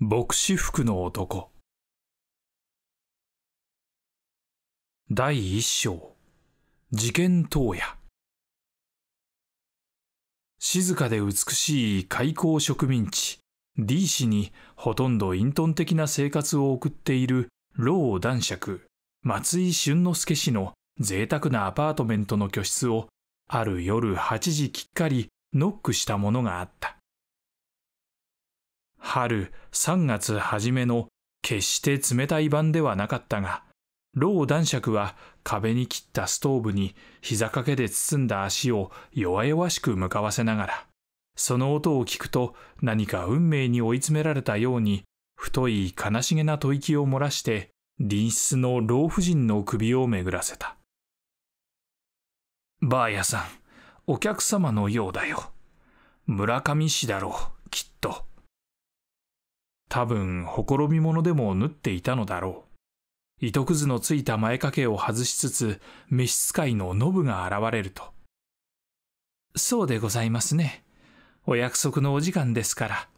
牧師服の男第一章事件当夜静かで美しい開港植民地 D 氏にほとんど隠遁的な生活を送っている老男爵松井俊之助氏の贅沢なアパートメントの居室をある夜8時きっかりノックしたものがあった春3月初めの決して冷たい晩ではなかったが、老男爵は壁に切ったストーブに膝掛けで包んだ足を弱々しく向かわせながら、その音を聞くと何か運命に追い詰められたように、太い悲しげな吐息を漏らして、隣室の老婦人の首を巡らせた。バーヤさん、お客様のようだよ。村上氏だろう、きっと。多分ほころび者でも縫っていたのだろう糸くずのついた前掛けを外しつつ召使いのノブが現れるとそうでございますねお約束のお時間ですから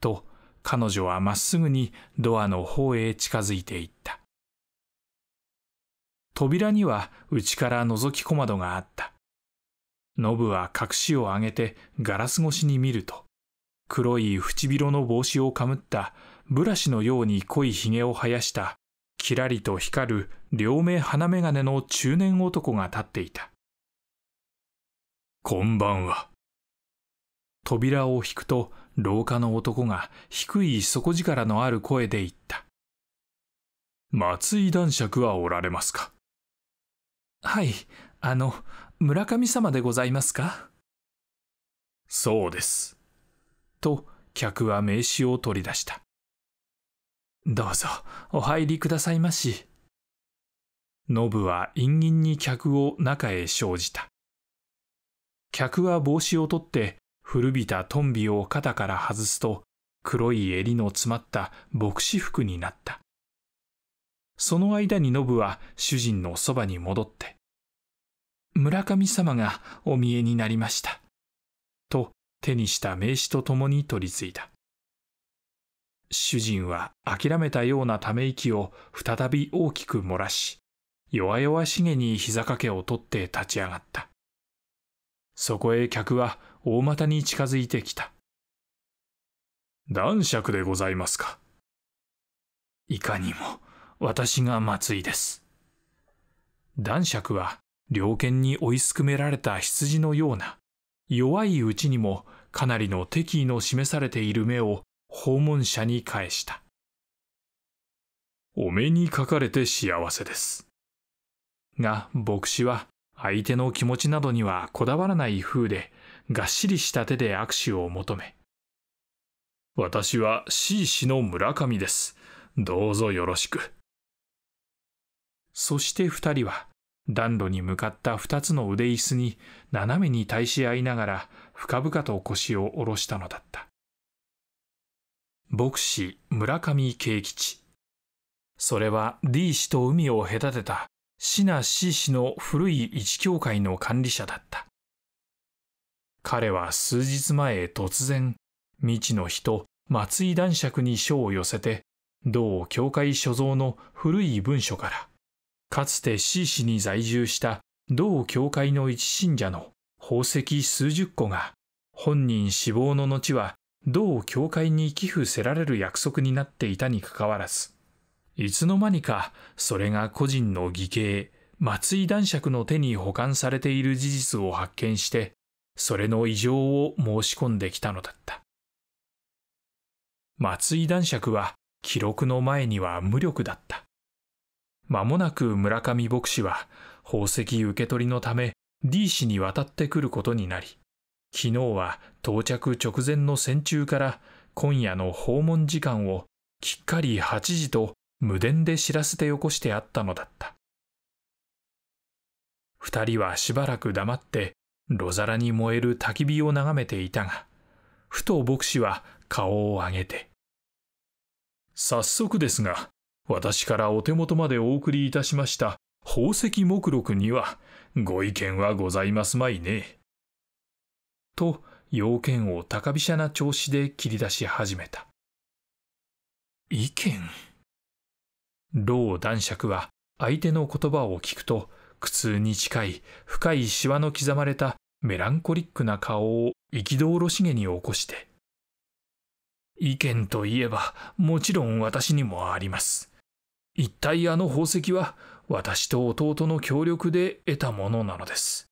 と彼女はまっすぐにドアの方へ近づいていった扉には内から覗き小窓があったノブは隠しを上げてガラス越しに見ると黒い唇の帽子をかぶったブラシのように濃いひげを生やしたきらりと光る両目鼻眼鏡の中年男が立っていたこんばんは扉を引くと廊下の男が低い底力のある声で言った松井男爵はおられますかはいあの村上様でございますかそうですと客は名刺を取り出した。どうぞお入りくださいまし。ノブは陰銀に客を中へ生じた。客は帽子を取って古びたトンビを肩から外すと黒い襟の詰まった牧師服になった。その間にノブは主人のそばに戻って、村上様がお見えになりました。と手にした名刺とともに取り付いた。主人は諦めたようなため息を再び大きく漏らし、弱々しげに膝掛けを取って立ち上がった。そこへ客は大股に近づいてきた。男爵でございますか。いかにも、私が松井です。男爵は、猟犬に追いすくめられた羊のような、弱いうちにもかなりの敵意の示されている目を訪問者に返した。お目にかかれて幸せです。が、牧師は相手の気持ちなどにはこだわらない風で、がっしりした手で握手を求め、私は C 氏の村上です。どうぞよろしく。そして二人は暖炉に向かった二つの腕椅子に斜めに対し合いながら深々と腰を下ろしたのだった。牧師村上慶吉。それは D 氏と海を隔てたシナ C 氏の古い一教会の管理者だった。彼は数日前突然、未知の人松井男爵に書を寄せて、同教会所蔵の古い文書から、かつて C 市に在住した同教会の一信者の宝石数十個が本人死亡の後は同教会に寄付せられる約束になっていたにかかわらずいつの間にかそれが個人の義兄松井男爵の手に保管されている事実を発見してそれの異常を申し込んできたのだった松井男爵は記録の前には無力だった間もなく村上牧師は宝石受け取りのため D 市に渡ってくることになり、昨日は到着直前の戦中から今夜の訪問時間をきっかり8時と無電で知らせてよこしてあったのだった。二人はしばらく黙って炉皿に燃える焚き火を眺めていたが、ふと牧師は顔を上げて。早速ですが、私からお手元までお送りいたしました宝石目録にはご意見はございますまいね。と要件を高飛車な調子で切り出し始めた。意見老男爵は相手の言葉を聞くと苦痛に近い深いシワの刻まれたメランコリックな顔を憤ろしげに起こして意見といえばもちろん私にもあります一体あの宝石は私と弟の協力で得たものなのです。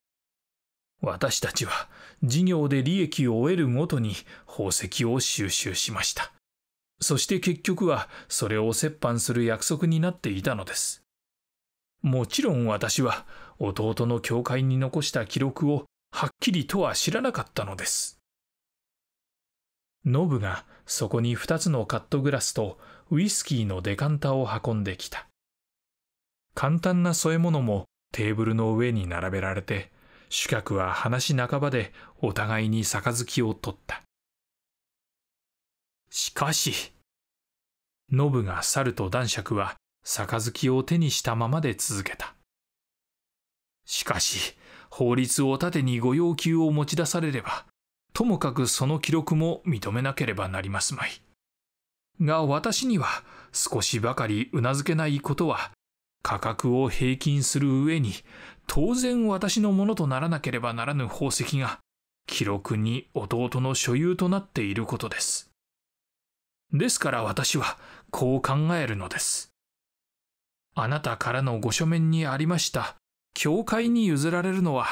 私たちは事業で利益を得るごとに宝石を収集しました。そして結局はそれを折半する約束になっていたのです。もちろん私は弟の教会に残した記録をはっきりとは知らなかったのです。ノブがそこに2つのカットグラスとウイスキーのデカンタを運んできた。簡単な添え物もテーブルの上に並べられて、主客は話半ばでお互いに杯を取った。しかし、ノブが猿と男爵は杯を手にしたままで続けた。しかし、法律を盾にご要求を持ち出されれば、ともかくその記録も認めなければなりますまい。が私には少しばかりうなずけないことは価格を平均する上に当然私のものとならなければならぬ宝石が記録に弟の所有となっていることです。ですから私はこう考えるのです。あなたからのご書面にありました教会に譲られるのは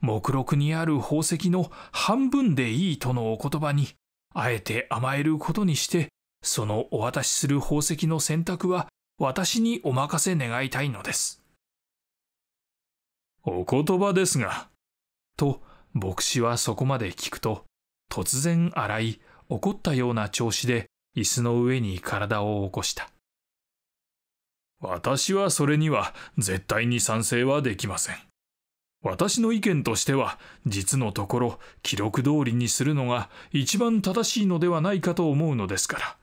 目録にある宝石の半分でいいとのお言葉にあえて甘えることにしてそのお渡しする宝石の選択は私にお任せ願いたいのです。お言葉ですが。と、牧師はそこまで聞くと、突然荒い、怒ったような調子で椅子の上に体を起こした。私はそれには絶対に賛成はできません。私の意見としては、実のところ、記録通りにするのが一番正しいのではないかと思うのですから。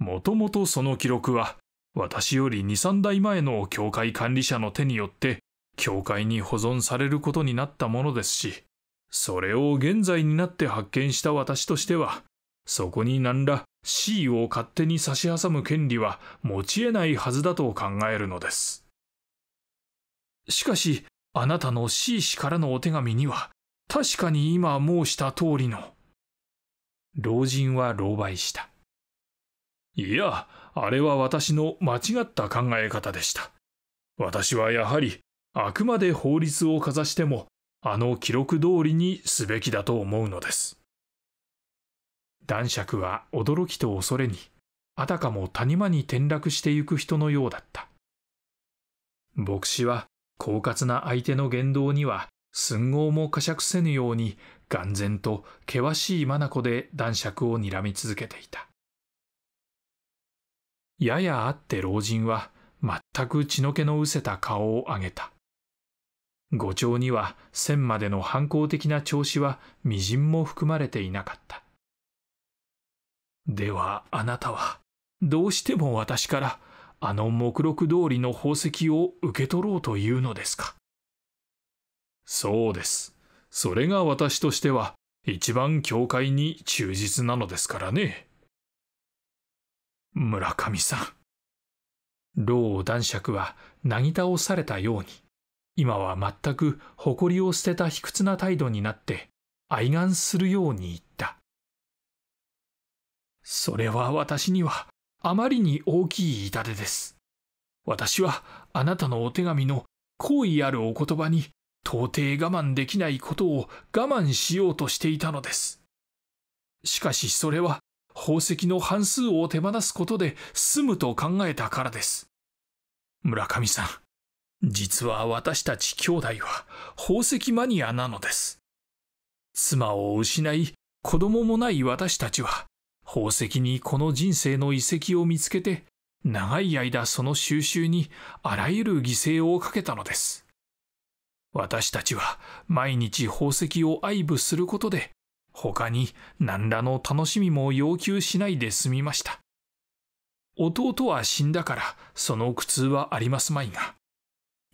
もともとその記録は私より23代前の教会管理者の手によって教会に保存されることになったものですしそれを現在になって発見した私としてはそこに何ら C を勝手に差し挟む権利は持ち得ないはずだと考えるのですしかしあなたの C 氏からのお手紙には確かに今申した通りの老人は老狽したいや、あれは私の間違った考え方でした。私はやはり、あくまで法律をかざしても、あの記録通りにすべきだと思うのです。男爵は驚きと恐れに、あたかも谷間に転落してゆく人のようだった。牧師は、狡猾な相手の言動には、寸毫も呵責せぬように、眼前と険しい眼で男爵を睨み続けていた。ややあって老人は全く血の気のうせた顔を上げた。五丁には千までの反抗的な調子は微塵も含まれていなかった。ではあなたは、どうしても私からあの目録通りの宝石を受け取ろうというのですか。そうです。それが私としては一番教会に忠実なのですからね。村上さん。老男爵はなぎ倒されたように、今は全く誇りを捨てた卑屈な態度になって、哀願するように言った。それは私にはあまりに大きい痛手です。私はあなたのお手紙の好意あるお言葉に到底我慢できないことを我慢しようとしていたのです。しかしそれは宝石の半数を手放すことで済むと考えたからです。村上さん、実は私たち兄弟は宝石マニアなのです。妻を失い、子供もない私たちは、宝石にこの人生の遺跡を見つけて、長い間その収集にあらゆる犠牲をかけたのです。私たちは毎日宝石を愛撫することで他に何らの楽しみも要求しないで済みました。弟は死んだからその苦痛はありますまいが、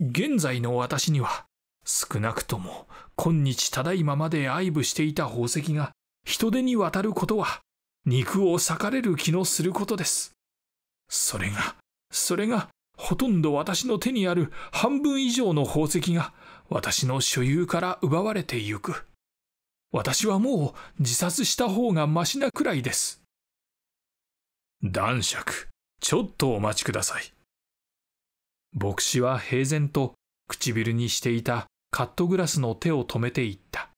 現在の私には少なくとも今日ただいままで愛撫していた宝石が人手に渡ることは肉を裂かれる気のすることです。それが、それがほとんど私の手にある半分以上の宝石が私の所有から奪われてゆく。私はもう自殺した方がましなくらいです。男爵、ちょっとお待ちください。牧師は平然と唇にしていたカットグラスの手を止めていった。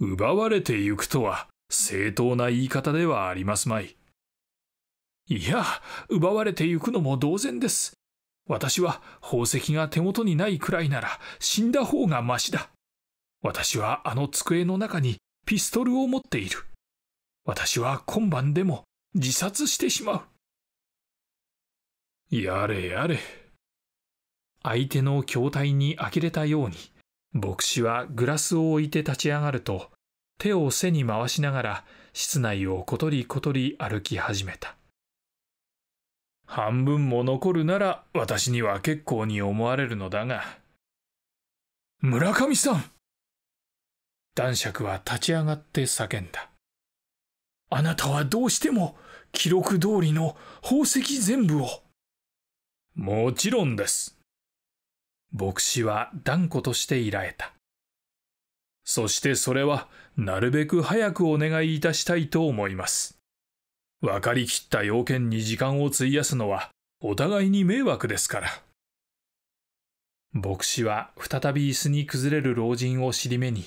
奪われてゆくとは正当な言い方ではありますまい。いや、奪われてゆくのも同然です。私は宝石が手元にないくらいなら死んだ方がましだ。私はあの机の中にピストルを持っている。私は今晩でも自殺してしまう。やれやれ。相手の筐体に呆れたように、牧師はグラスを置いて立ち上がると、手を背に回しながら室内をことりことり歩き始めた。半分も残るなら私には結構に思われるのだが。村上さん男爵は立ち上がって叫んだ。あなたはどうしても記録通りの宝石全部を。もちろんです。牧師は断固としていられた。そしてそれはなるべく早くお願いいたしたいと思います。わかりきった要件に時間を費やすのはお互いに迷惑ですから。牧師は再び椅子に崩れる老人を尻目に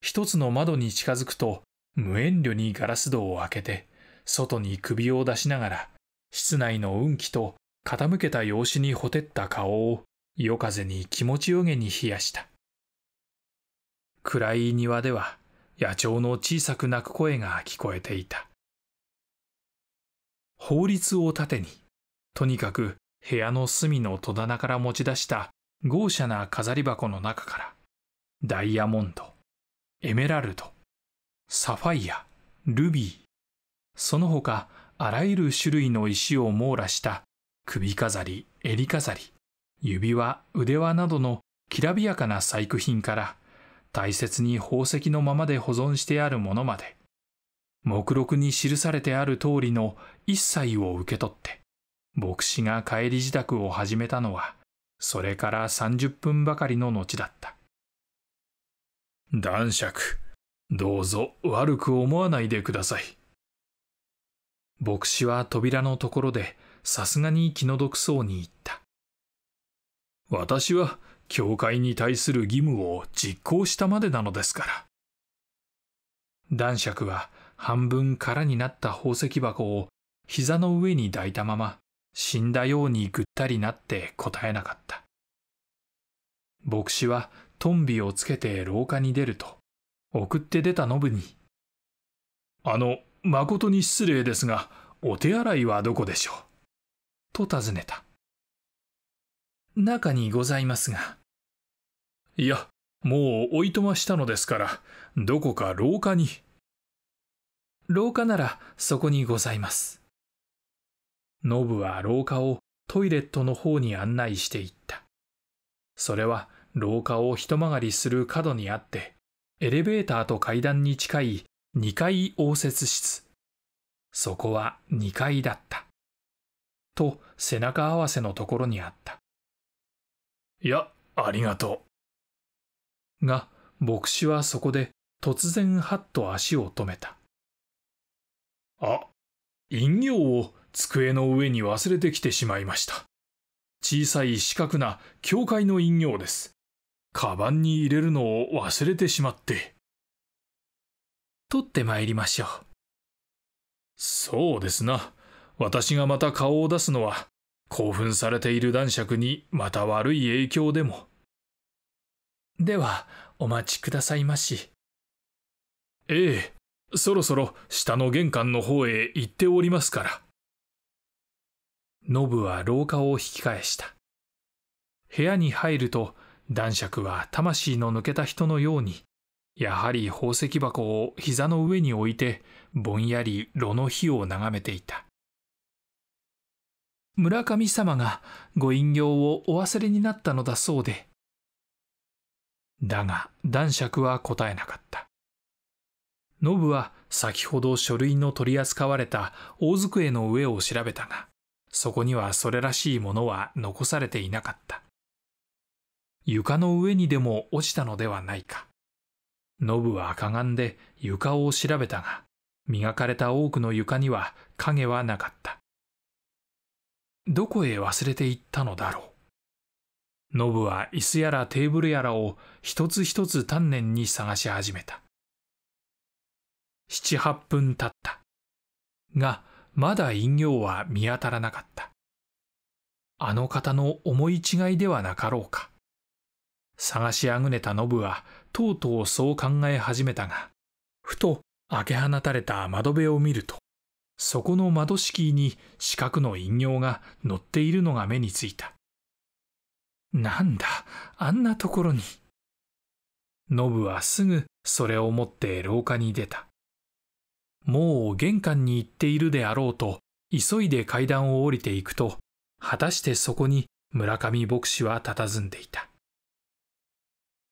一つの窓に近づくと、無遠慮にガラス戸を開けて、外に首を出しながら、室内の運気と傾けた様子にほてった顔を夜風に気持ちよげに冷やした。暗い庭では野鳥の小さく鳴く声が聞こえていた。法律を盾に、とにかく部屋の隅の戸棚から持ち出した豪奢な飾り箱の中から、ダイヤモンド、エメラルド、サファイア、ルビー、その他あらゆる種類の石を網羅した首飾り、襟飾り、指輪、腕輪などのきらびやかな細工品から大切に宝石のままで保存してあるものまで、目録に記されてある通りの一切を受け取って、牧師が帰り自宅を始めたのは、それから30分ばかりの後だった。男爵、どうぞ悪く思わないでください。牧師は扉のところでさすがに気の毒そうに言った。私は教会に対する義務を実行したまでなのですから。男爵は半分空になった宝石箱を膝の上に抱いたまま死んだようにぐったりなって答えなかった。牧師はトンビをつけて廊下に出ると送って出たノブに「あの誠に失礼ですがお手洗いはどこでしょう?」と尋ねた「中にございますが」いやもうおいとましたのですからどこか廊下に廊下ならそこにございますノブは廊下をトイレットの方に案内していったそれは廊下を一曲がりする角にあって、エレベーターと階段に近い2階応接室。そこは2階だった。と背中合わせのところにあった。いや、ありがとう。が、牧師はそこで突然はっと足を止めた。あ、飲形を机の上に忘れてきてしまいました。小さい四角な教会の飲料です。カバンに入れるのを忘れてしまって取ってまいりましょうそうですな私がまた顔を出すのは興奮されている男爵にまた悪い影響でもではお待ちくださいましええそろそろ下の玄関の方へ行っておりますからノブは廊下を引き返した部屋に入ると男爵は魂の抜けた人のように、やはり宝石箱を膝の上に置いて、ぼんやり炉の火を眺めていた。村上様がご隠居をお忘れになったのだそうで。だが男爵は答えなかった。ノブは先ほど書類の取り扱われた大机の上を調べたが、そこにはそれらしいものは残されていなかった。床の上にでも落ちたのではないか。ノブはかがんで床を調べたが、磨かれた多くの床には影はなかった。どこへ忘れていったのだろう。ノブは椅子やらテーブルやらを一つ一つ丹念に探し始めた。七八分経った。が、まだ飲料は見当たらなかった。あの方の思い違いではなかろうか。探しあぐねたノブはとうとうそう考え始めたがふと開け放たれた窓辺を見るとそこの窓敷に四角の陰陽が乗っているのが目についたなんだあんなところにノブはすぐそれを持って廊下に出たもう玄関に行っているであろうと急いで階段を降りていくと果たしてそこに村上牧師は佇んでいた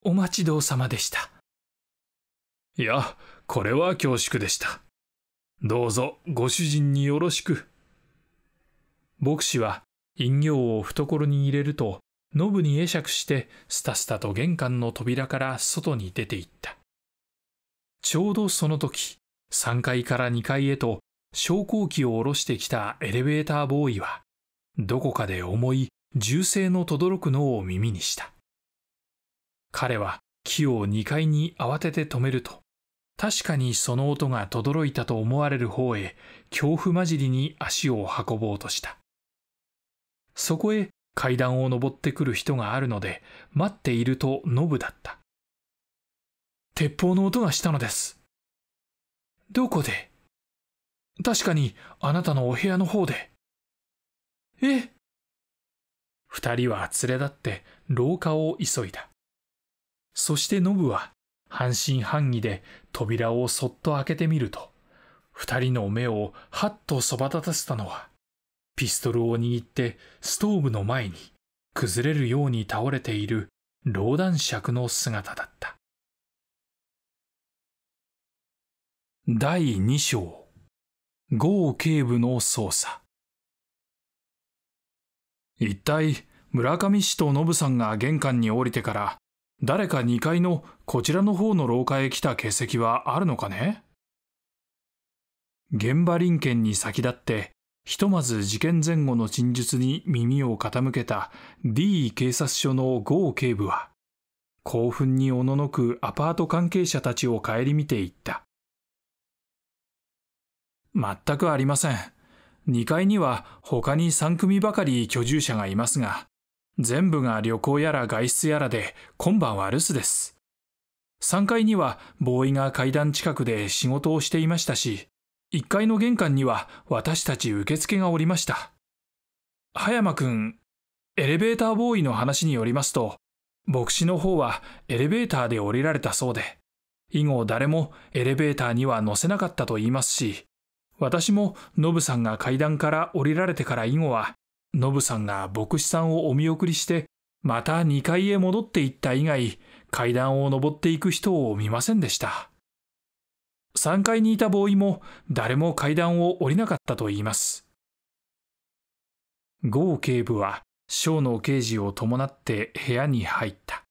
お待ちどうさまでした。いや、これは恐縮でした。どうぞご主人によろしく。牧師は飲料を懐に入れると、ノブに会釈してスタスタと玄関の扉から外に出ていった。ちょうどその時、3階から2階へと昇降機を下ろしてきたエレベーターボーイは、どこかで重い銃声の轟くのを耳にした。彼は木を2階に慌てて止めると、確かにその音が轟いたと思われる方へ、恐怖混じりに足を運ぼうとした。そこへ階段を登ってくる人があるので、待っているとノブだった。鉄砲の音がしたのです。どこで確かにあなたのお部屋の方で。え二人は連れ立って廊下を急いだ。そしてノブは半信半疑で扉をそっと開けてみると、二人の目をはっとそば立たせたのは、ピストルを握ってストーブの前に崩れるように倒れている老男爵の姿だった。第二章豪警部の捜査一体村上氏とノブさんが玄関に降りてから誰か2階のこちらの方の廊下へ来た形跡はあるのかね現場臨検に先立ってひとまず事件前後の陳述に耳を傾けた D 警察署の郷警部は興奮におののくアパート関係者たちを顧みていった全くありません2階には他に3組ばかり居住者がいますが全部が旅行やら外出やらで今晩は留守です。3階にはボーイが階段近くで仕事をしていましたし、1階の玄関には私たち受付がおりました。葉山くん、エレベーターボーイの話によりますと、牧師の方はエレベーターで降りられたそうで、以後誰もエレベーターには乗せなかったと言いますし、私もノブさんが階段から降りられてから以後はノブさんが牧師さんをお見送りして、また2階へ戻っていった以外、階段を上っていく人を見ませんでした。3階にいたボーイも誰も階段を降りなかったといいます。郷警部は小の刑事を伴って部屋に入った。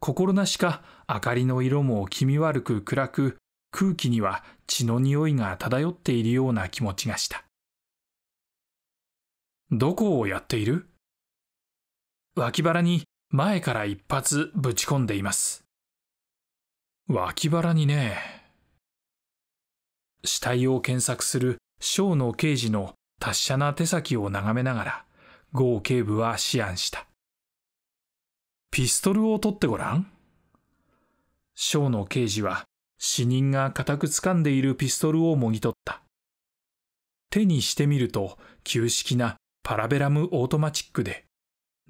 心なしか明かりの色も気味悪く暗く、空気には血の匂いが漂っているような気持ちがした。どこをやっている脇腹に前から一発ぶち込んでいます。脇腹にね。死体を検索する小の刑事の達者な手先を眺めながら、合警部は思案した。ピストルを取ってごらん。小の刑事は死人が固く掴んでいるピストルをもぎ取った。手にしてみると、旧式なパラベラムオートマチックで、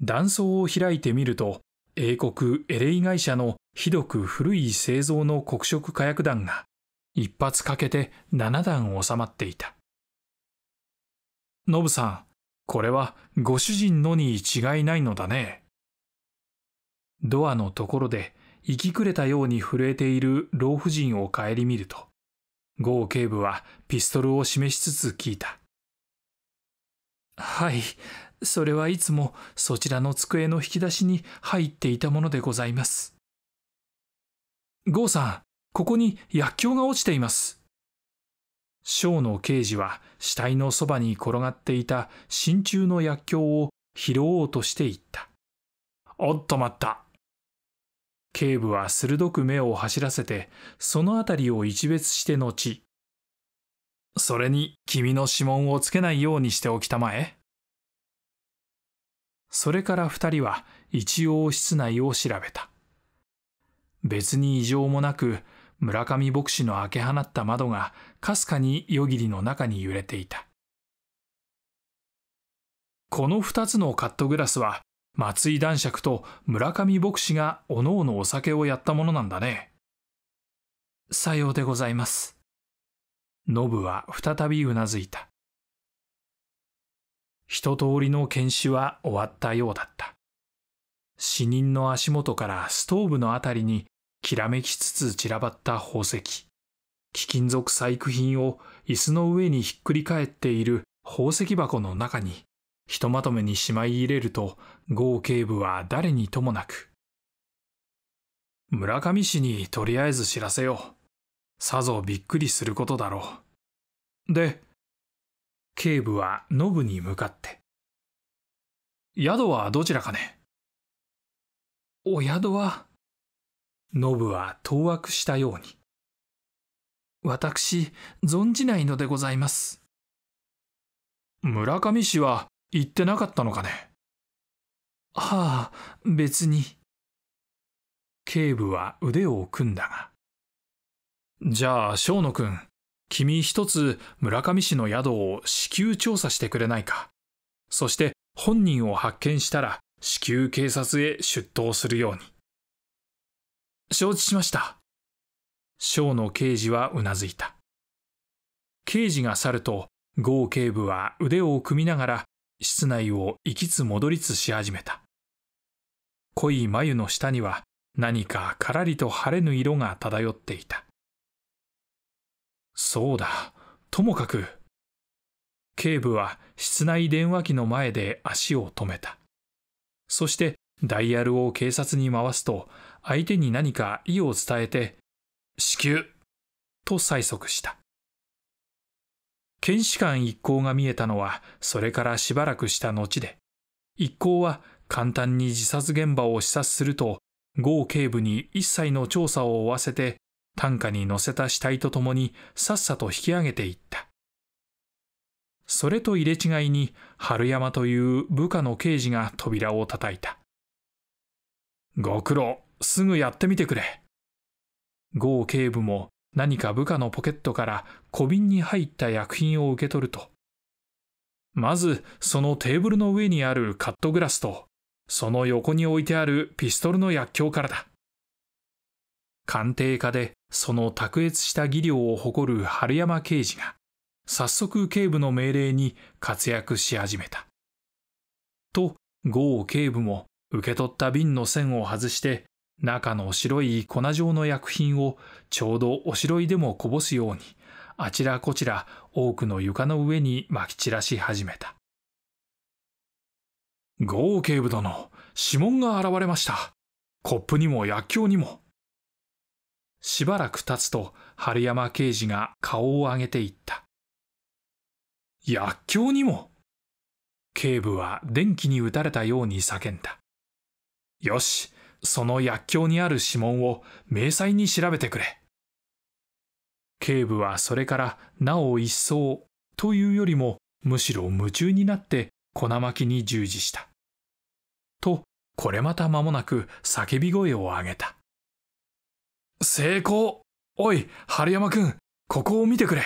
断層を開いてみると、英国エレイ会社のひどく古い製造の黒色火薬弾が、一発かけて7弾収まっていた。ノブさん、これはご主人のに違いないのだね。ドアのところで、息くれたように震えている老婦人を顧みると、ゴー警部はピストルを示しつつ聞いた。はい。それはいつもそちらの机の引き出しに入っていたものでございます。ゴーさん、ここに薬莢が落ちています。小の刑事は死体のそばに転がっていた真鍮の薬莢を拾おうとしていった。おっと待った。警部は鋭く目を走らせて、その辺りを一別して後、それに君の指紋をつけないようにしておきたまえ。それから二人は一応室内を調べた。別に異常もなく、村上牧師の開け放った窓がかすかに夜霧の中に揺れていた。この二つのカットグラスは、松井男爵と村上牧師がおのおのお酒をやったものなんだね。さようでございます。ノブは再びうなずいた。一通りの検視は終わったようだった。死人の足元からストーブのあたりにきらめきつつ散らばった宝石。貴金属細工品を椅子の上にひっくり返っている宝石箱の中にひとまとめにしまい入れると合警部は誰にともなく村上氏にとりあえず知らせようさぞびっくりすることだろう。で、警部はノブに向かって。宿はどちらかねお宿は、ノブは当惑したように。私、存じないのでございます。村上氏は言ってなかったのかねはあ、別に。警部は腕を組んだが、じゃあ、翔野くん、君一つ村上市の宿を至急調査してくれないか。そして本人を発見したら至急警察へ出頭するように。承知しました。翔野刑事はうなずいた。刑事が去ると、郷警部は腕を組みながら室内を行きつ戻りつし始めた。濃い眉の下には何かからりと晴れぬ色が漂っていた。そうだ、ともかく。警部は室内電話機の前で足を止めた。そしてダイヤルを警察に回すと、相手に何か意を伝えて、至急と催促した。検視官一行が見えたのは、それからしばらくした後で、一行は簡単に自殺現場を視察すると、郷警部に一切の調査を負わせて、担架に乗せた死体と共にさっさと引き上げていった。それと入れ違いに春山という部下の刑事が扉を叩いた。ご苦労、すぐやってみてくれ。郷警部も何か部下のポケットから小瓶に入った薬品を受け取ると。まず、そのテーブルの上にあるカットグラスと、その横に置いてあるピストルの薬莢からだ。鑑定家でその卓越した技量を誇る春山刑事が早速警部の命令に活躍し始めた。と郷警部も受け取った瓶の線を外して中の白い粉状の薬品をちょうどおしろいでもこぼすようにあちらこちら多くの床の上にまき散らし始めた。郷警部殿、指紋が現れました。コップにも薬莢にも。しばらく経つと春山刑事が顔を上げていった薬莢にも警部は電気に打たれたように叫んだよしその薬莢にある指紋を明細に調べてくれ警部はそれからなお一層というよりもむしろ夢中になって粉巻きに従事したとこれまた間もなく叫び声を上げた成功おい、春山くん、ここを見てくれ。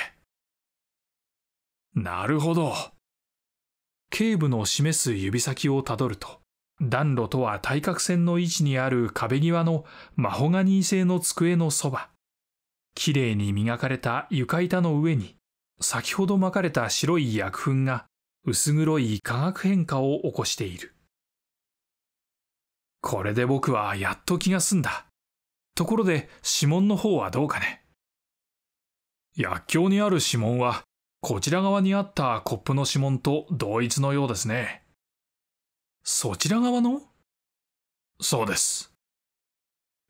なるほど。警部の示す指先をたどると、暖炉とは対角線の位置にある壁際のマホガニー製の机のそば。きれいに磨かれた床板の上に、先ほど巻かれた白い薬粉が薄黒い化学変化を起こしている。これで僕はやっと気が済んだ。ところで指紋の方はどうかね薬莢にある指紋はこちら側にあったコップの指紋と同一のようですねそちら側のそうです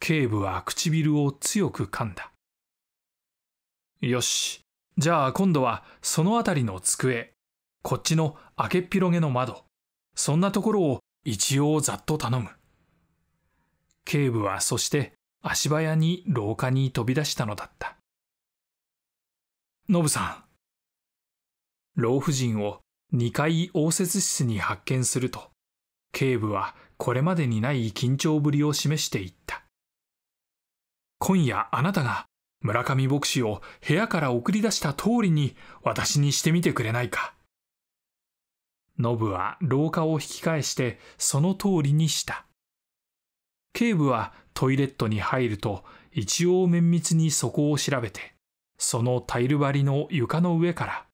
警部は唇を強く噛んだよしじゃあ今度はその辺りの机こっちの開けっ広げの窓そんなところを一応ざっと頼む警部はそして足早に廊下に飛び出したのだった。ノブさん。老婦人を2階応接室に発見すると、警部はこれまでにない緊張ぶりを示していった。今夜あなたが村上牧師を部屋から送り出した通りに私にしてみてくれないか。ノブは廊下を引き返してその通りにした。警部はトイレットに入ると一応綿密にそこを調べてそのタイル張りの床の上から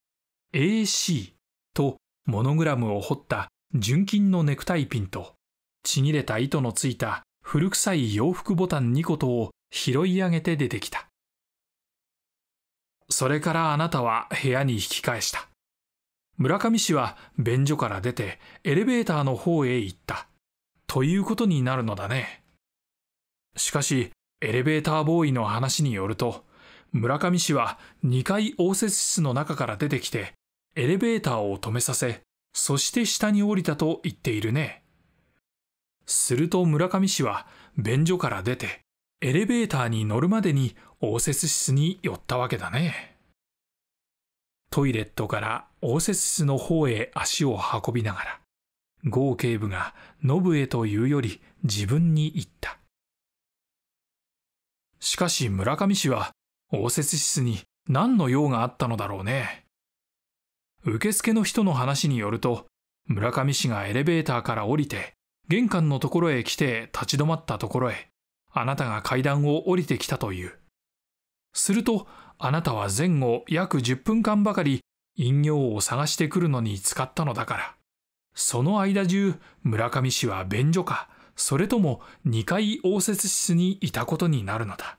AC とモノグラムを彫った純金のネクタイピンとちぎれた糸のついた古臭い洋服ボタン2個とを拾い上げて出てきたそれからあなたは部屋に引き返した村上氏は便所から出てエレベーターの方へ行ったということになるのだねしかし、エレベーターボーイの話によると、村上氏は2階応接室の中から出てきて、エレベーターを止めさせ、そして下に降りたと言っているね。すると村上氏は便所から出て、エレベーターに乗るまでに応接室に寄ったわけだね。トイレットから応接室の方へ足を運びながら、豪警部がノブへというより自分に言った。しかし村上氏は応接室に何の用があったのだろうね。受付の人の話によると、村上氏がエレベーターから降りて、玄関のところへ来て立ち止まったところへ、あなたが階段を降りてきたという。すると、あなたは前後約10分間ばかり飲料を探してくるのに使ったのだから。その間中、村上氏は便所かそれとも2階応接室にいたことになるのだ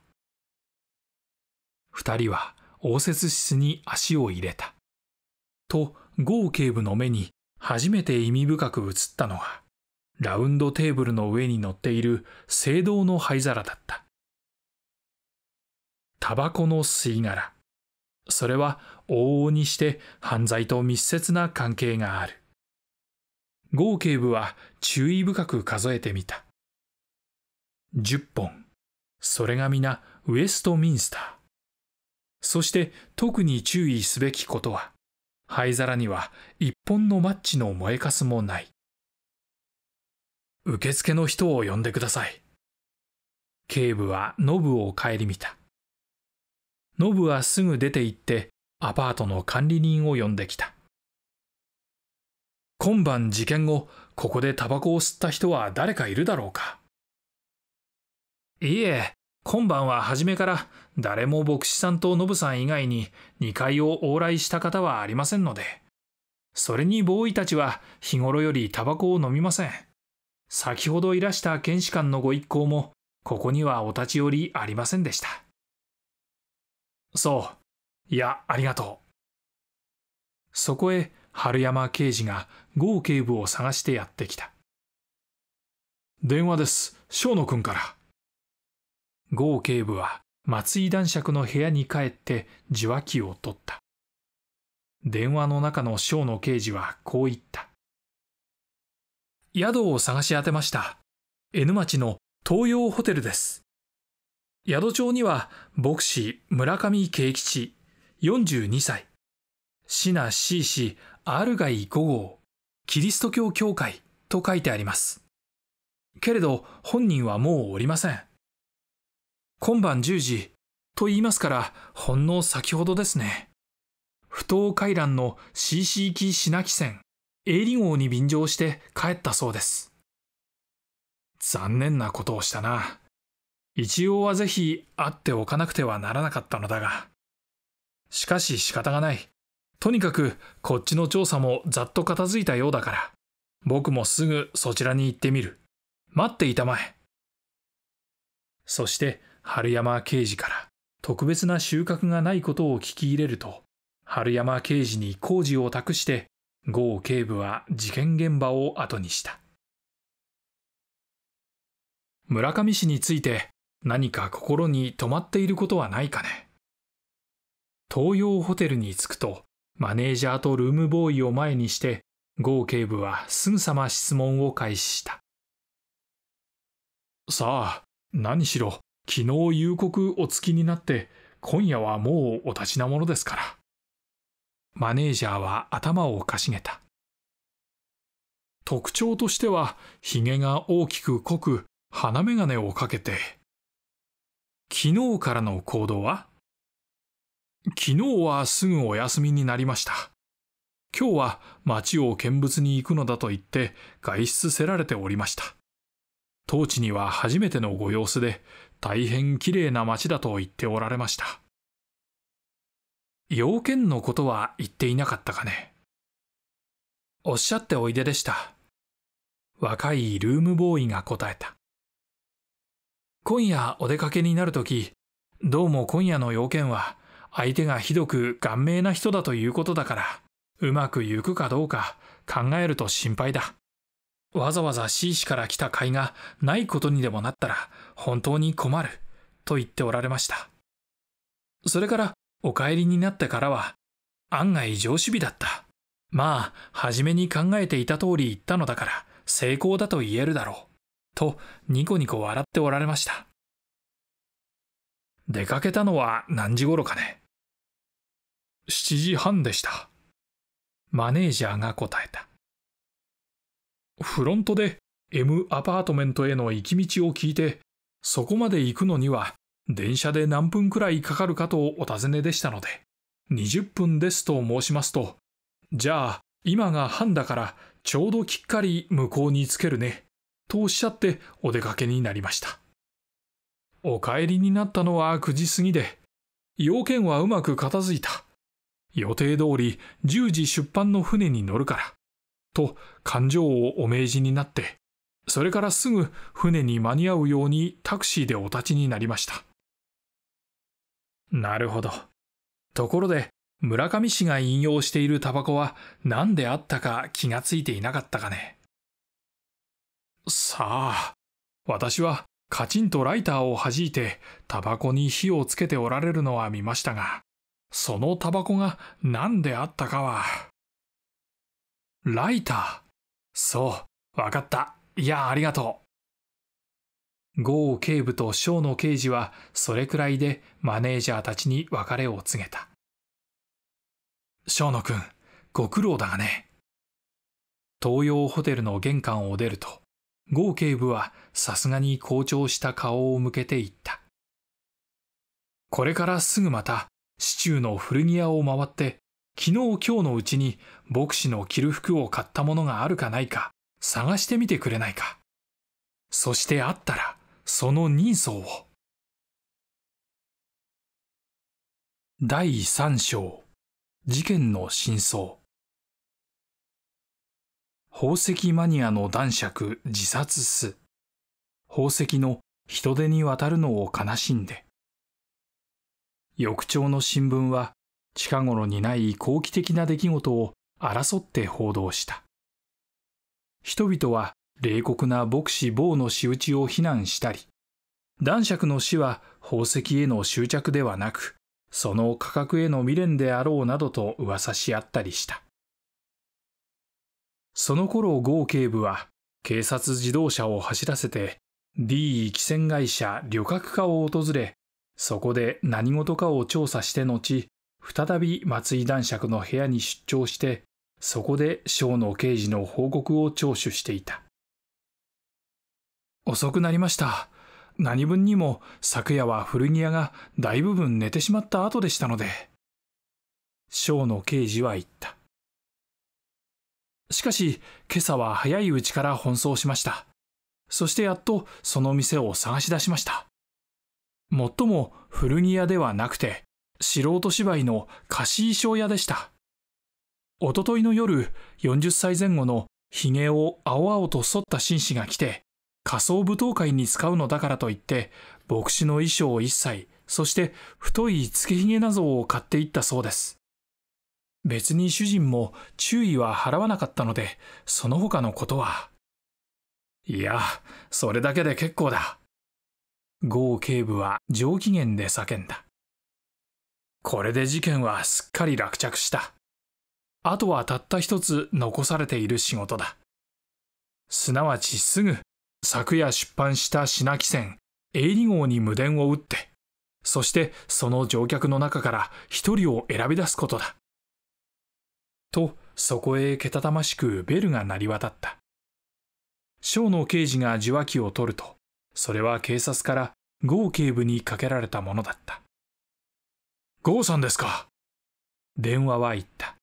2人は応接室に足を入れたと郷警部の目に初めて意味深く映ったのは、ラウンドテーブルの上に乗っている聖堂の灰皿だったタバコの吸い殻それは往々にして犯罪と密接な関係がある合計部は注意深く数えてみた。10本。それが皆、ウェストミンスター。そして特に注意すべきことは、灰皿には一本のマッチの燃えかすもない。受付の人を呼んでください。警部はノブを顧みた。ノブはすぐ出て行って、アパートの管理人を呼んできた。今晩事件後、ここでタバコを吸った人は誰かいるだろうか。いえ、今晩は初めから誰も牧師さんとノブさん以外に2階を往来した方はありませんので。それにボーイたちは日頃よりタバコを飲みません。先ほどいらした検視官のご一行も、ここにはお立ち寄りありませんでした。そう。いや、ありがとう。そこへ、春山刑事が郷警部を探してやってきた電話です翔野君から郷警部は松井男爵の部屋に帰って受話器を取った電話の中の翔野刑事はこう言った宿を探し当てました N 町の東洋ホテルです宿帳には牧師村上慶吉42歳シナ C 氏アルガイ5号、キリスト教教会と書いてあります。けれど本人はもうおりません。今晩10時と言いますからほんの先ほどですね。不当回覧の CC 行品木船営利号に便乗して帰ったそうです。残念なことをしたな。一応はぜひ会っておかなくてはならなかったのだが。しかし仕方がない。とにかくこっちの調査もざっと片付いたようだから僕もすぐそちらに行ってみる待っていたまえそして春山刑事から特別な収穫がないことを聞き入れると春山刑事に工事を託して郷警部は事件現場を後にした村上氏について何か心に留まっていることはないかね東洋ホテルに着くとマネージャーとルームボーイを前にして、合計警部はすぐさま質問を開始した。さあ、何しろ、昨日夕刻お月きになって、今夜はもうお立ちなものですから。マネージャーは頭をかしげた。特徴としては、ひげが大きく濃く、鼻眼鏡をかけて。昨日からの行動は昨日はすぐお休みになりました。今日は町を見物に行くのだと言って外出せられておりました。当地には初めてのご様子で大変綺麗な町だと言っておられました。要件のことは言っていなかったかね。おっしゃっておいででした。若いルームボーイが答えた。今夜お出かけになるとき、どうも今夜の要件は相手がひどく顔面な人だということだから、うまくいくかどうか考えると心配だ。わざわざ C 氏から来た甲斐がないことにでもなったら本当に困ると言っておられました。それからお帰りになってからは案外上手日だった。まあ、初めに考えていた通り言ったのだから成功だと言えるだろう。とニコニコ笑っておられました。出かけたのは何時頃かね。7時半でした。マネージャーが答えた。フロントで M アパートメントへの行き道を聞いて、そこまで行くのには電車で何分くらいかかるかとお尋ねでしたので、20分ですと申しますと、じゃあ今が半だからちょうどきっかり向こうにつけるね、とおっしゃってお出かけになりました。お帰りになったのは9時過ぎで、要件はうまく片付いた。予定通り10時出版の船に乗るから。と、勘定をお命じになって、それからすぐ船に間に合うようにタクシーでお立ちになりました。なるほど。ところで、村上氏が引用しているタバコは何であったか気がついていなかったかね。さあ、私はカチンとライターを弾いてタバコに火をつけておられるのは見ましたが、そのタバコが何であったかは。ライター。そう、わかった。いや、ありがとう。郷警部と小野刑事はそれくらいでマネージャーたちに別れを告げた。小野くん、ご苦労だがね。東洋ホテルの玄関を出ると、合警部はさすがに好調した顔を向けていった。これからすぐまた、市中の古着屋を回って、昨日今日のうちに牧師の着る服を買ったものがあるかないか探してみてくれないか。そしてあったら、その人相を。第三章、事件の真相。宝石マニアの男爵自殺す。宝石の人手に渡るのを悲しんで。翌朝の新聞は近頃にない好奇的な出来事を争って報道した。人々は冷酷な牧師某の仕打ちを非難したり、男爵の死は宝石への執着ではなく、その価格への未練であろうなどと噂し合ったりした。その頃豪警部は警察自動車を走らせて D 汽船会社旅客課を訪れそこで何事かを調査して後再び松井男爵の部屋に出張してそこで小野刑事の報告を聴取していた遅くなりました何分にも昨夜は古着屋が大部分寝てしまった後でしたので小野刑事は言ったしかし、今朝は早いうちから奔走しました。そしてやっとその店を探し出しました。もっとも古着屋ではなくて、素人芝居の貸衣装屋でした。おとといの夜、40歳前後のひげを青々と剃った紳士が来て、仮装舞踏会に使うのだからといって、牧師の衣装を一切、そして太いつけひげなどを買っていったそうです。別に主人も注意は払わなかったので、その他のことは。いや、それだけで結構だ。豪警部は上機嫌で叫んだ。これで事件はすっかり落着した。あとはたった一つ残されている仕事だ。すなわちすぐ、昨夜出版した品汽船、a2 号に無電を打って、そしてその乗客の中から一人を選び出すことだ。とそこへけたたましくベルが鳴り渡った小の刑事が受話器を取るとそれは警察から郷警部にかけられたものだった郷さんですか電話は言った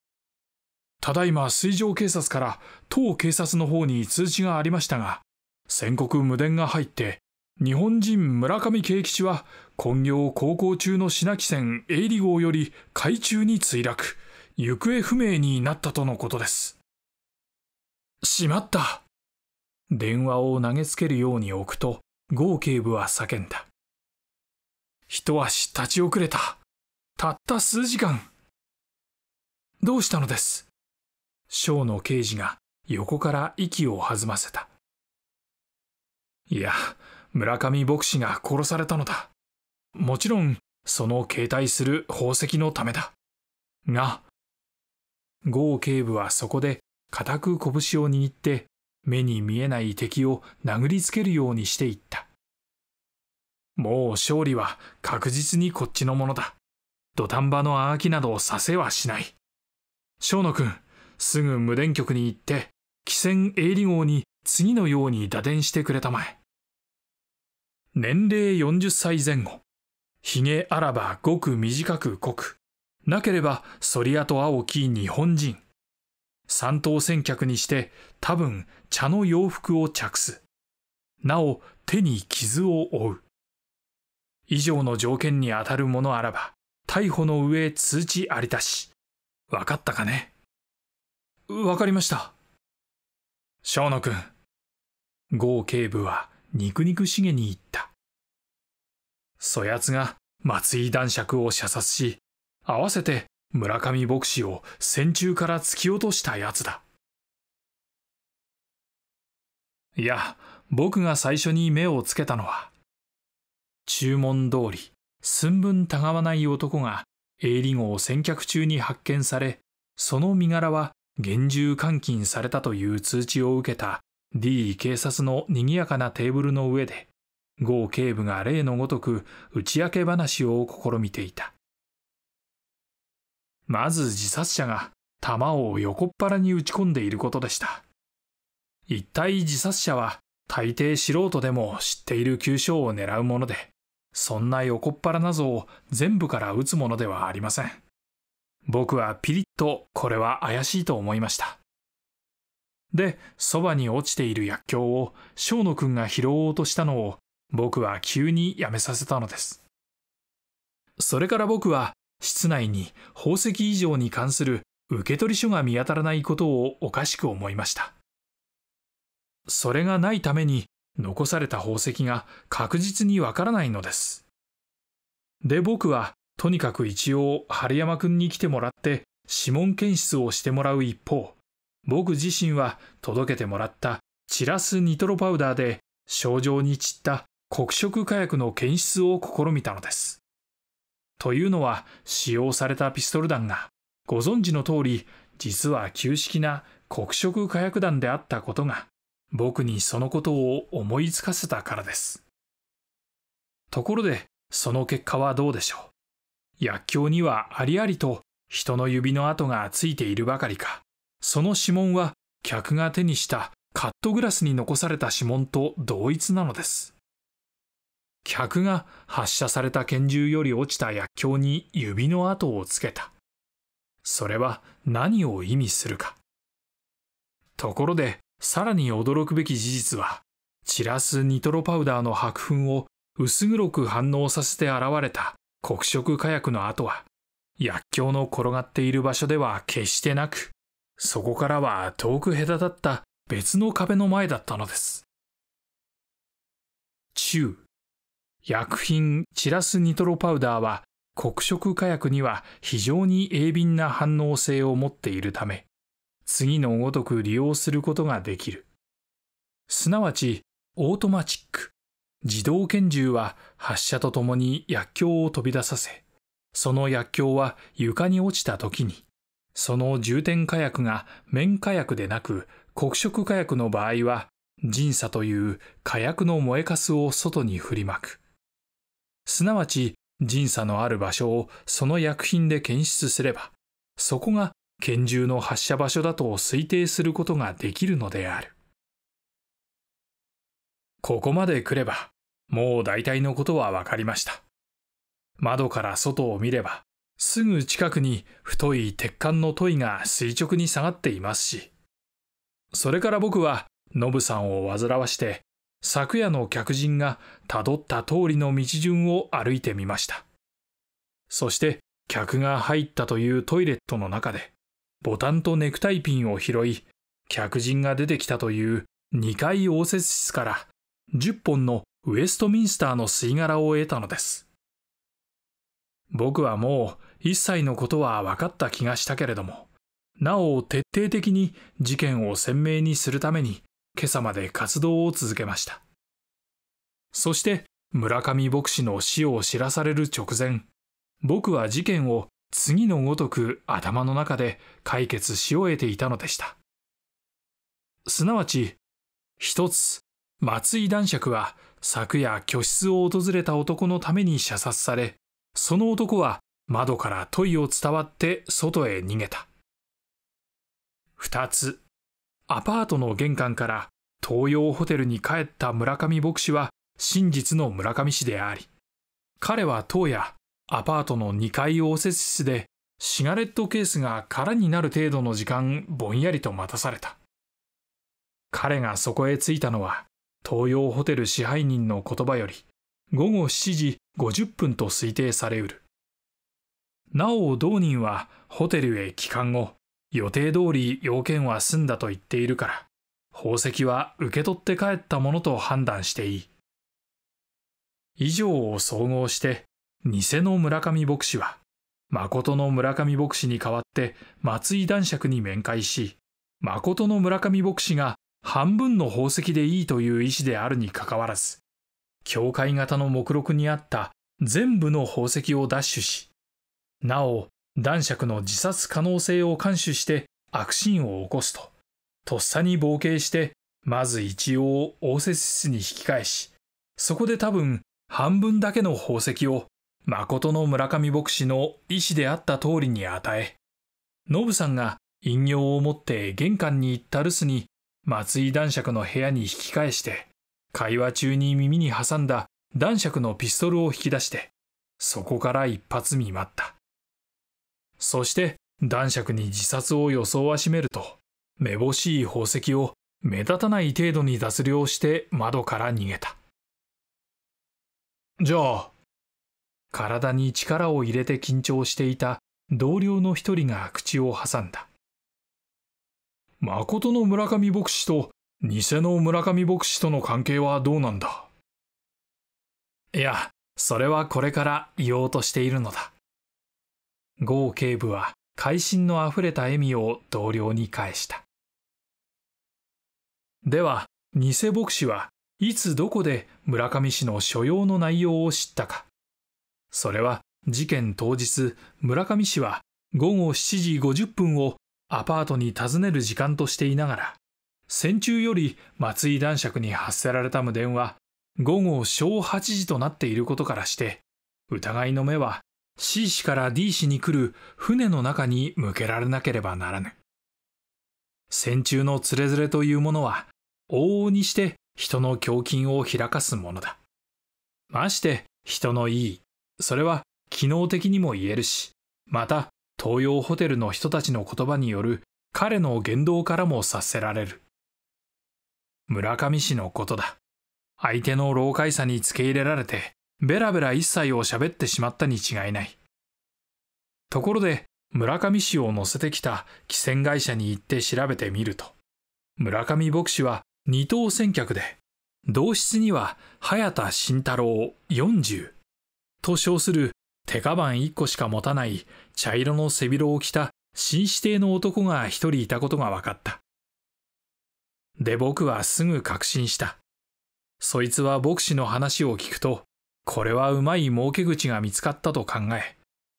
ただいま水上警察から当警察の方に通知がありましたが宣告無伝が入って日本人村上慶吉は今業航行中の品木船営利号より海中に墜落行方不明になったとのことです。しまった電話を投げつけるように置くと、合警部は叫んだ。一足立ち遅れた。たった数時間。どうしたのです小の刑事が横から息を弾ませた。いや、村上牧師が殺されたのだ。もちろん、その携帯する宝石のためだ。が、豪警部はそこで固く拳を握って目に見えない敵を殴りつけるようにしていった。もう勝利は確実にこっちのものだ。土壇場のああきなどをさせはしない。翔野君、すぐ無電局に行って、汽船営利号に次のように打電してくれたまえ。年齢40歳前後。髭あらばごく短く濃く。なければソリアと青き日本人。三等船客にして多分茶の洋服を着す。なお手に傷を負う。以上の条件に当たるものあらば、逮捕の上通知ありたし。わかったかねわかりました。小野くん。郷警部は肉々しげに言った。そやつが松井男爵を射殺し、合わせて村上牧師を戦中から突き落としたやつだ。いや、僕が最初に目をつけたのは、注文通り、寸分たがわない男が営利号先客中に発見され、その身柄は厳重監禁されたという通知を受けた D 警察の賑やかなテーブルの上で、郷警部が例のごとく打ち明け話を試みていた。まず自殺者が弾を横っ腹に打ち込んでいることでした。一体自殺者は大抵素人でも知っている急所を狙うもので、そんな横っ腹謎を全部から打つものではありません。僕はピリッとこれは怪しいと思いました。で、そばに落ちている薬莢を翔野くんが拾おうとしたのを僕は急にやめさせたのです。それから僕は室内に宝石以上に関する受取書が見当たらないことをおかしく思いました。それがないために残された宝石が確実にわからないのです。で僕はとにかく一応春山くんに来てもらって指紋検出をしてもらう一方僕自身は届けてもらったチラスニトロパウダーで症状に散った黒色火薬の検出を試みたのですというのは使用されたピストル弾がご存知の通り実は旧式な黒色火薬弾であったことが僕にそのことを思いつかせたからですところでその結果はどうでしょう薬莢にはありありと人の指の跡がついているばかりかその指紋は客が手にしたカットグラスに残された指紋と同一なのです客が発射された拳銃より落ちた薬莢に指の跡をつけた。それは何を意味するか。ところで、さらに驚くべき事実は、散らすニトロパウダーの白粉を薄黒く反応させて現れた黒色火薬の跡は、薬莢の転がっている場所では決してなく、そこからは遠く隔たった別の壁の前だったのです。中薬品チラスニトロパウダーは黒色火薬には非常に鋭敏な反応性を持っているため次のごとく利用することができるすなわちオートマチック自動拳銃は発射とともに薬莢を飛び出させその薬莢は床に落ちた時にその重点火薬が綿火薬でなく黒色火薬の場合は人差という火薬の燃えかすを外に振りまく。すなわち人差のある場所をその薬品で検出すれば、そこが拳銃の発射場所だと推定することができるのである。ここまで来れば、もう大体のことは分かりました。窓から外を見れば、すぐ近くに太い鉄管の問いが垂直に下がっていますし、それから僕は、ノブさんを煩わして、昨夜の客人がたどった通りの道順を歩いてみましたそして客が入ったというトイレットの中でボタンとネクタイピンを拾い客人が出てきたという2階応接室から10本のウェストミンスターの吸い殻を得たのです僕はもう一切のことは分かった気がしたけれどもなお徹底的に事件を鮮明にするために今朝まで活動を続けました。そして村上牧師の死を知らされる直前、僕は事件を次のごとく頭の中で解決し終えていたのでした。すなわち、一つ、松井男爵は昨夜居室を訪れた男のために射殺され、その男は窓から問いを伝わって外へ逃げた。二つ、アパートの玄関から東洋ホテルに帰った村上牧師は真実の村上氏であり、彼は当夜、アパートの2階応接室でシガレットケースが空になる程度の時間ぼんやりと待たされた。彼がそこへ着いたのは、東洋ホテル支配人の言葉より、午後7時50分と推定されうる。なお、同人はホテルへ帰還後、予定通り要件は済んだと言っているから、宝石は受け取って帰ったものと判断していい。以上を総合して、偽の村上牧師は、誠の村上牧師に代わって松井男爵に面会し、誠の村上牧師が半分の宝石でいいという意思であるにかかわらず、教会型の目録にあった全部の宝石を奪取し、なお、男爵の自殺可能性を監視して悪心を起こすと、とっさに冒険して、まず一応を応接室に引き返し、そこで多分半分だけの宝石を、誠の村上牧師の意思であった通りに与え、ノブさんが陰陽を持って玄関に行った留守に、松井男爵の部屋に引き返して、会話中に耳に挟んだ男爵のピストルを引き出して、そこから一発見舞った。そして男爵に自殺を装わしめるとめぼしい宝石を目立たない程度に脱漁して窓から逃げたじゃあ体に力を入れて緊張していた同僚の一人が口を挟んだ誠の村上牧師と偽の村上牧師との関係はどうなんだいやそれはこれから言おうとしているのだ豪警部は会心のあふれた笑みを同僚に返した。では、偽牧師はいつどこで村上氏の所要の内容を知ったか。それは事件当日、村上氏は午後7時50分をアパートに訪ねる時間としていながら、戦中より松井男爵に発せられた無電は、午後小8時となっていることからして、疑いの目は C 市から D 市に来る船の中に向けられなければならぬ。戦中のつれづれというものは、往々にして人の胸筋を開かすものだ。まして人のいい、それは機能的にも言えるし、また東洋ホテルの人たちの言葉による彼の言動からも察せられる。村上氏のことだ。相手の老快さに付け入れられて、ベラベラ一切を喋ってしまったに違いない。ところで、村上氏を乗せてきた汽船会社に行って調べてみると、村上牧師は二等船客で、同室には早田慎太郎40と称する手カバン一個しか持たない茶色の背広を着た紳士邸の男が一人いたことが分かった。で僕はすぐ確信した。そいつは牧師の話を聞くと、これはうまい儲け口が見つかったと考え、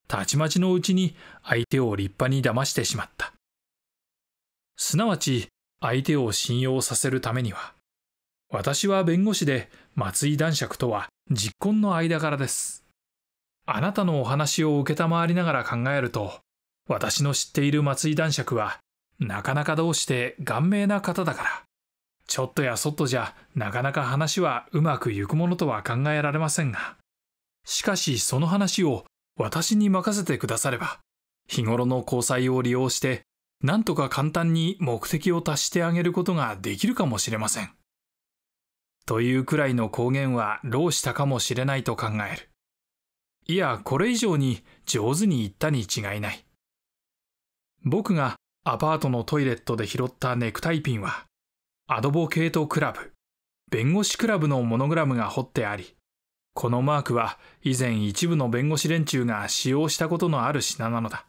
たちまちのうちに相手を立派に騙してしまった。すなわち、相手を信用させるためには、私は弁護士で松井男爵とは実婚の間柄です。あなたのお話を承りながら考えると、私の知っている松井男爵は、なかなかどうして顔面な方だから、ちょっとやそっとじゃなかなか話はうまくいくものとは考えられませんがしかしその話を私に任せてくだされば日頃の交際を利用してなんとか簡単に目的を達してあげることができるかもしれません。というくらいの公言は浪したかもしれないと考える。いや、これ以上に上手に言ったに違いない。僕がアパートのトイレットで拾ったネクタイピンは、アドボケートクラブ、弁護士クラブのモノグラムが彫ってあり、このマークは以前一部の弁護士連中が使用したことのある品なのだ。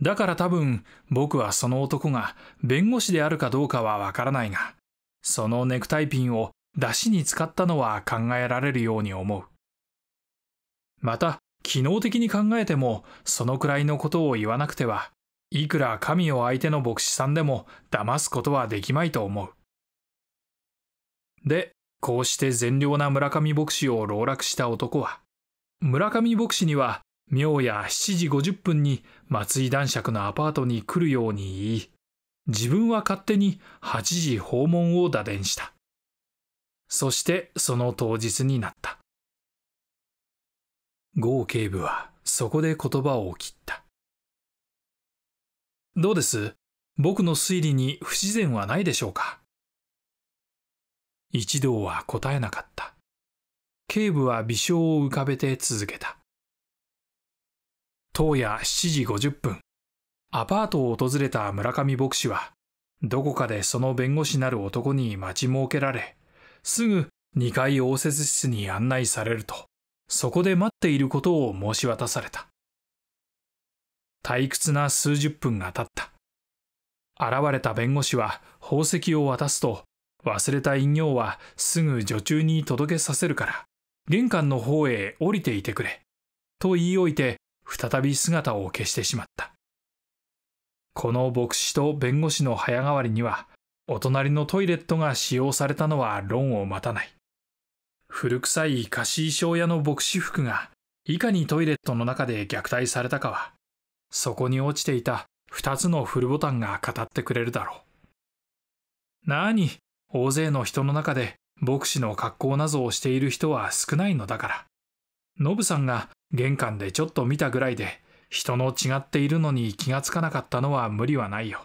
だから多分僕はその男が弁護士であるかどうかはわからないが、そのネクタイピンを出しに使ったのは考えられるように思う。また、機能的に考えてもそのくらいのことを言わなくてはいくら神を相手の牧師さんでも騙すことはできまいと思う。で、こうして善良な村上牧師を籠絡した男は、村上牧師には、明夜7時50分に松井男爵のアパートに来るように言い、自分は勝手に8時訪問を打電した。そしてその当日になった。郷警部はそこで言葉を切った。どうです僕の推理に不自然はないでしょうか一同は答えなかった。警部は微笑を浮かべて続けた。当夜7時50分、アパートを訪れた村上牧師は、どこかでその弁護士なる男に待ち設けられ、すぐ2階応接室に案内されると、そこで待っていることを申し渡された。退屈な数十分が経った。現れた弁護士は宝石を渡すと、忘れた飲料はすぐ女中に届けさせるから、玄関の方へ降りていてくれ。と言いおいて、再び姿を消してしまった。この牧師と弁護士の早変わりには、お隣のトイレットが使用されたのは論を待たない。古臭い貸衣装屋の牧師服が、いかにトイレットの中で虐待されたかは、そこに落ちていた2つのフルボタンが語ってくれるだろう。なに、大勢の人の中で牧師の格好なぞをしている人は少ないのだから。ノブさんが玄関でちょっと見たぐらいで、人の違っているのに気がつかなかったのは無理はないよ。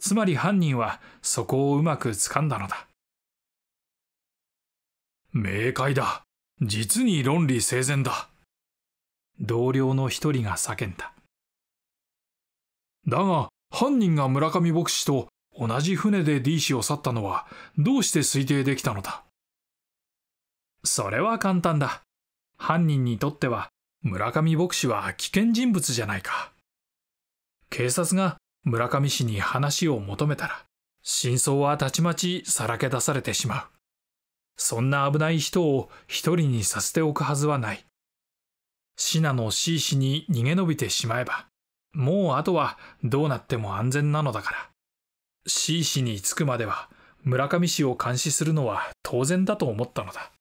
つまり犯人はそこをうまくつかんだのだ。明快だ。実に論理整然だ。同僚の一人が叫んだ。だが、犯人が村上牧師と同じ船で D 氏を去ったのはどうして推定できたのだそれは簡単だ。犯人にとっては村上牧師は危険人物じゃないか。警察が村上氏に話を求めたら、真相はたちまちさらけ出されてしまう。そんな危ない人を一人にさせておくはずはない。シナの C 氏に逃げ延びてしまえば、もうあとはどうなっても安全なのだから。C 氏に着くまでは村上氏を監視するのは当然だと思ったのだ。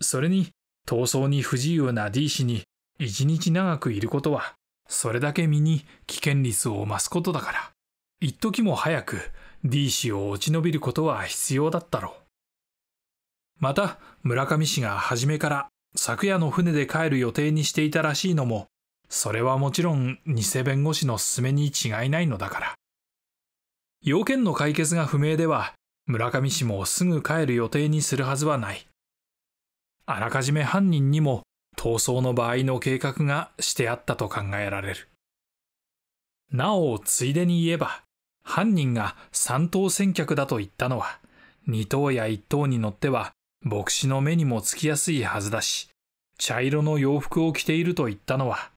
それに逃走に不自由な D 氏に一日長くいることはそれだけ身に危険率を増すことだから、一時も早く D 氏を落ち延びることは必要だったろう。また村上氏が初めから昨夜の船で帰る予定にしていたらしいのもそれはもちろん偽弁護士の勧めに違いないのだから。要件の解決が不明では、村上氏もすぐ帰る予定にするはずはない。あらかじめ犯人にも逃走の場合の計画がしてあったと考えられる。なお、ついでに言えば、犯人が三等選脚だと言ったのは、二等や一等に乗っては牧師の目にもつきやすいはずだし、茶色の洋服を着ていると言ったのは、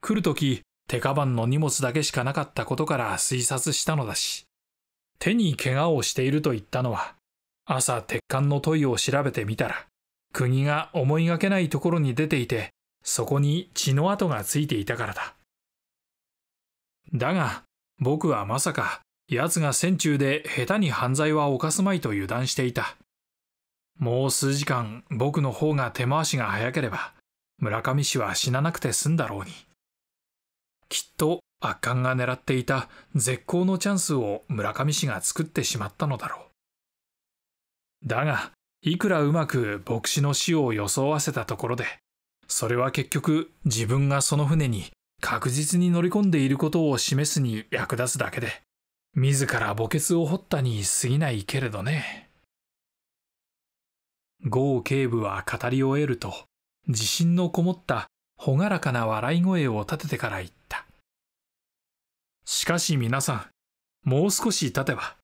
来るとき、手カバンの荷物だけしかなかったことから推察したのだし、手に怪我をしていると言ったのは、朝鉄管の問いを調べてみたら、釘が思いがけないところに出ていて、そこに血の跡がついていたからだ。だが、僕はまさか、奴が船中で下手に犯罪は犯すまいと油断していた。もう数時間、僕の方が手回しが早ければ、村上氏は死ななくて済んだろうに。きっと圧巻が狙っていた絶好のチャンスを村上氏が作ってしまったのだろう。だが、いくらうまく牧師の死を装わせたところで、それは結局自分がその船に確実に乗り込んでいることを示すに役立つだけで、自ら墓穴を掘ったに過ぎないけれどね。豪警部は語り終えると、自信のこもった朗らかな笑い声を立ててから言った。しかし皆さん、もう少し経てば、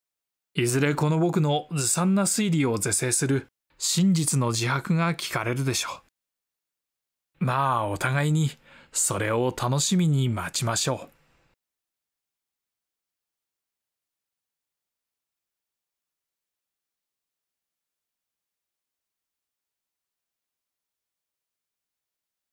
いずれこの僕のずさんな推理を是正する真実の自白が聞かれるでしょう。まあお互いにそれを楽しみに待ちましょう。